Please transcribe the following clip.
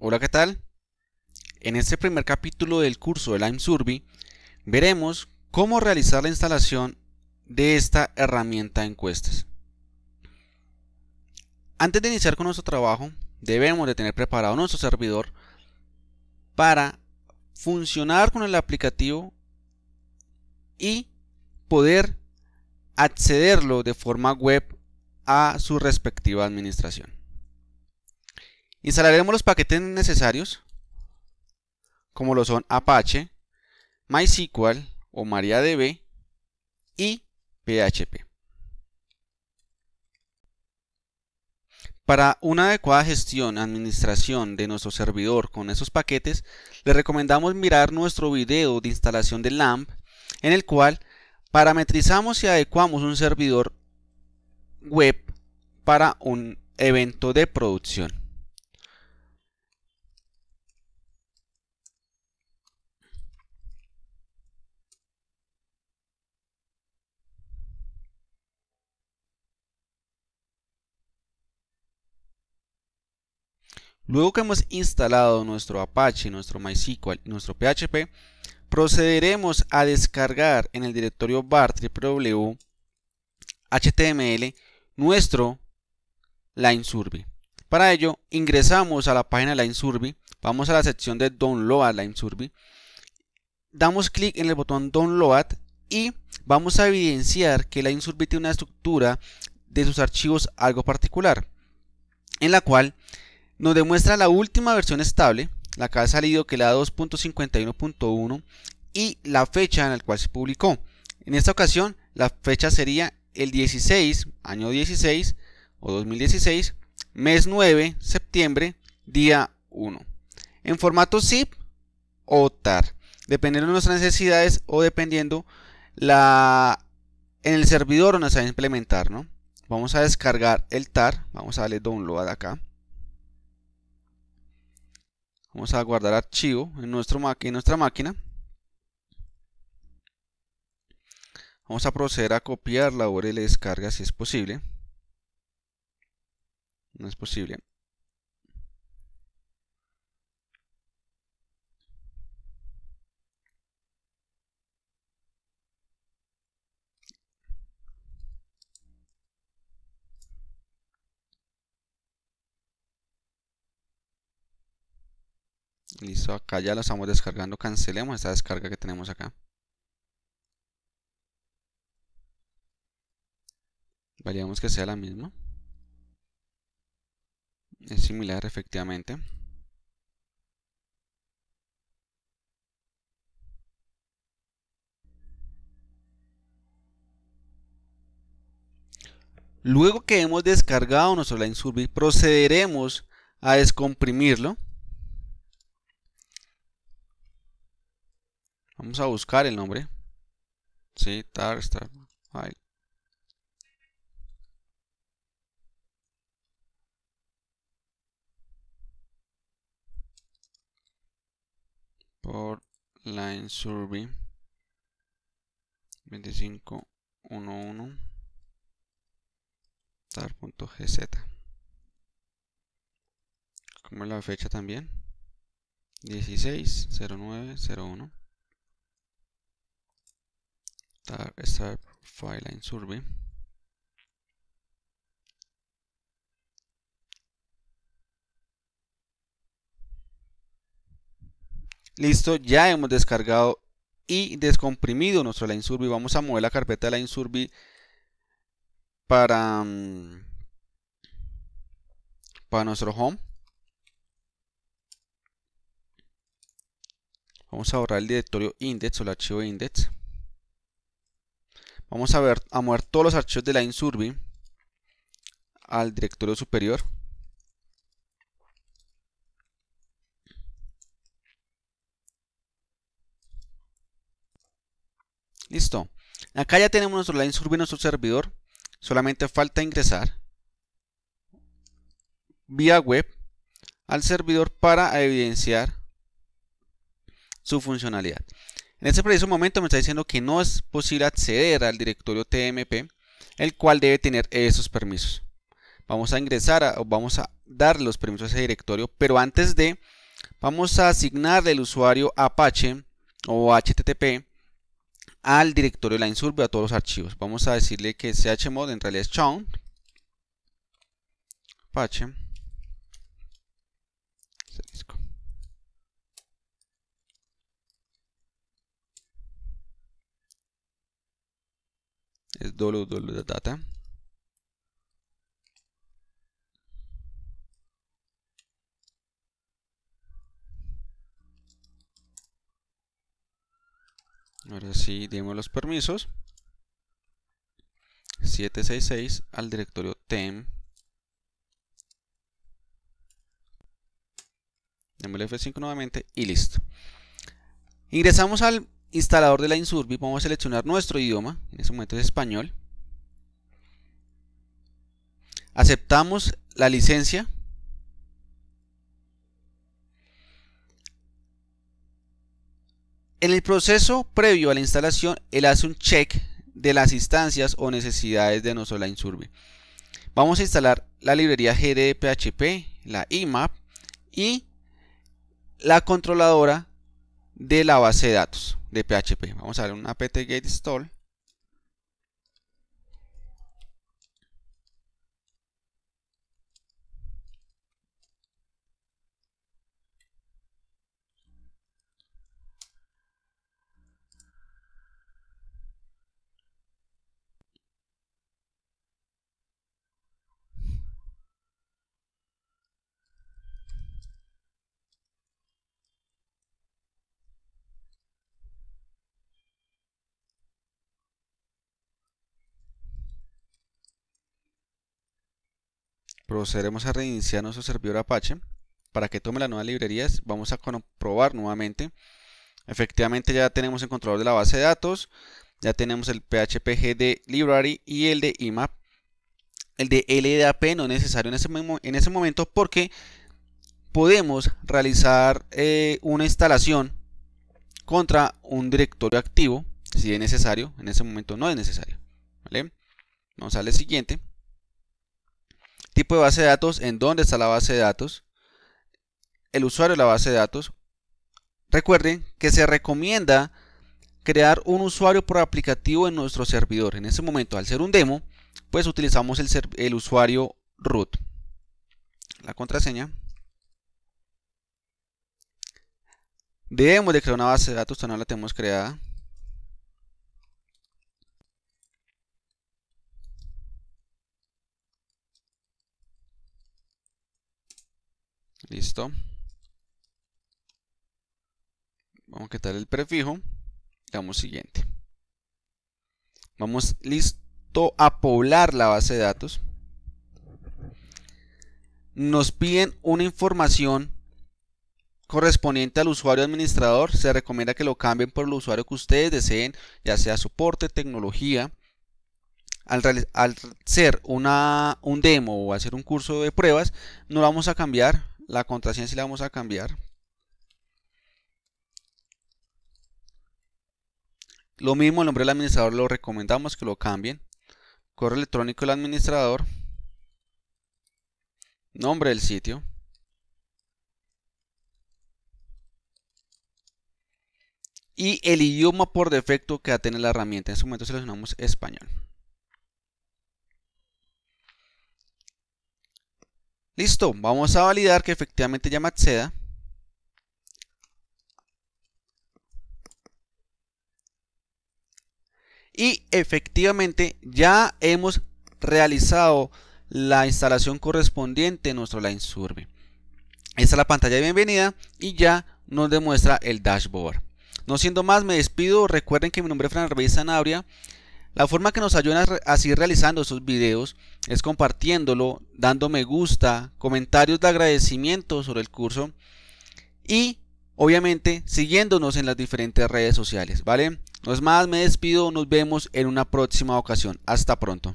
Hola, ¿qué tal? En este primer capítulo del curso de Lime Survey veremos cómo realizar la instalación de esta herramienta de encuestas. Antes de iniciar con nuestro trabajo, debemos de tener preparado nuestro servidor para funcionar con el aplicativo y poder accederlo de forma web a su respectiva administración. Instalaremos los paquetes necesarios, como lo son Apache, MySQL o MariaDB y PHP. Para una adecuada gestión, administración de nuestro servidor con esos paquetes, le recomendamos mirar nuestro video de instalación de LAMP, en el cual parametrizamos y adecuamos un servidor web para un evento de producción. Luego que hemos instalado nuestro Apache, nuestro MySQL y nuestro PHP, procederemos a descargar en el directorio bar www HTML nuestro LineSurvey. Para ello, ingresamos a la página LineSurvey, vamos a la sección de Download LineSurvey, damos clic en el botón Download y vamos a evidenciar que LineSurvey tiene una estructura de sus archivos algo particular, en la cual nos demuestra la última versión estable, la que ha salido que la 2.51.1 y la fecha en la cual se publicó. En esta ocasión la fecha sería el 16, año 16 o 2016, mes 9, septiembre, día 1. En formato zip o TAR, dependiendo de nuestras necesidades o dependiendo la en el servidor donde se va a implementar, ¿no? Vamos a descargar el TAR, vamos a darle download acá. Vamos a guardar archivo en, nuestro en nuestra máquina. Vamos a proceder a copiar la URL de descarga si es posible. No es posible. Listo, acá ya lo estamos descargando. Cancelemos esta descarga que tenemos acá. Vayamos que sea la misma. Es similar efectivamente. Luego que hemos descargado nuestro line survey, procederemos a descomprimirlo Vamos a buscar el nombre. Sí, tar, star, file. Por line survey 2511 tar.gz como la fecha también 160901 esta file Listo, ya hemos descargado y descomprimido nuestro line survey. Vamos a mover la carpeta de line survey para, mm, para nuestro home. Vamos a borrar el directorio index o el archivo index. Vamos a, ver, a mover todos los archivos de la insurbi al directorio superior. Listo. Acá ya tenemos nuestro line en nuestro servidor. Solamente falta ingresar vía web al servidor para evidenciar su funcionalidad. En ese preciso momento me está diciendo que no es posible acceder al directorio TMP, el cual debe tener esos permisos. Vamos a ingresar o vamos a dar los permisos a ese directorio, pero antes de, vamos a asignarle el usuario Apache o HTTP al directorio y a todos los archivos. Vamos a decirle que chmod en realidad es chown Apache es www.data ahora sí demos los permisos 766 al directorio tem demos el F5 nuevamente y listo ingresamos al instalador de la Insurbi vamos a seleccionar nuestro idioma, en este momento es español. Aceptamos la licencia. En el proceso previo a la instalación, él hace un check de las instancias o necesidades de nuestro la Insurbi. Vamos a instalar la librería GDPHP, la IMAP y la controladora de la base de datos de PHP. Vamos a ver un apt-get install procederemos a reiniciar nuestro servidor Apache para que tome las nuevas librerías. Vamos a comprobar nuevamente. Efectivamente ya tenemos el controlador de la base de datos, ya tenemos el PHPG de Library y el de IMAP. El de LDAP no es necesario en ese, en ese momento porque podemos realizar eh, una instalación contra un directorio activo si es necesario. En ese momento no es necesario. ¿vale? Vamos al siguiente tipo de base de datos, en dónde está la base de datos, el usuario de la base de datos. Recuerden que se recomienda crear un usuario por aplicativo en nuestro servidor. En este momento, al ser un demo, pues utilizamos el, usuario root. La contraseña. Debemos de crear una base de datos, todavía no la tenemos creada. Listo. Vamos a quitar el prefijo. Damos siguiente. Vamos listo a poblar la base de datos. Nos piden una información correspondiente al usuario administrador. Se recomienda que lo cambien por el usuario que ustedes deseen, ya sea soporte, tecnología. Al, ser un demo o hacer un curso de pruebas, no vamos a cambiar la contraseña si la vamos a cambiar. Lo mismo, el nombre del administrador lo recomendamos que lo cambien. Correo electrónico del administrador. Nombre del sitio. Y el idioma por defecto que va a tener la herramienta. En su este momento seleccionamos español. Listo, vamos a validar que efectivamente ya acceda. Y efectivamente ya hemos realizado la instalación correspondiente en nuestro LineSurvey. Esta es la pantalla de bienvenida y ya nos demuestra el dashboard. No siendo más, me despido. Recuerden que mi nombre es Fran Arbey la forma que nos ayudan a seguir realizando estos videos es compartiéndolo, dando me gusta, comentarios de agradecimiento sobre el curso y obviamente siguiéndonos en las diferentes redes sociales, ¿vale? No es más, me despido, nos vemos en una próxima ocasión. Hasta pronto.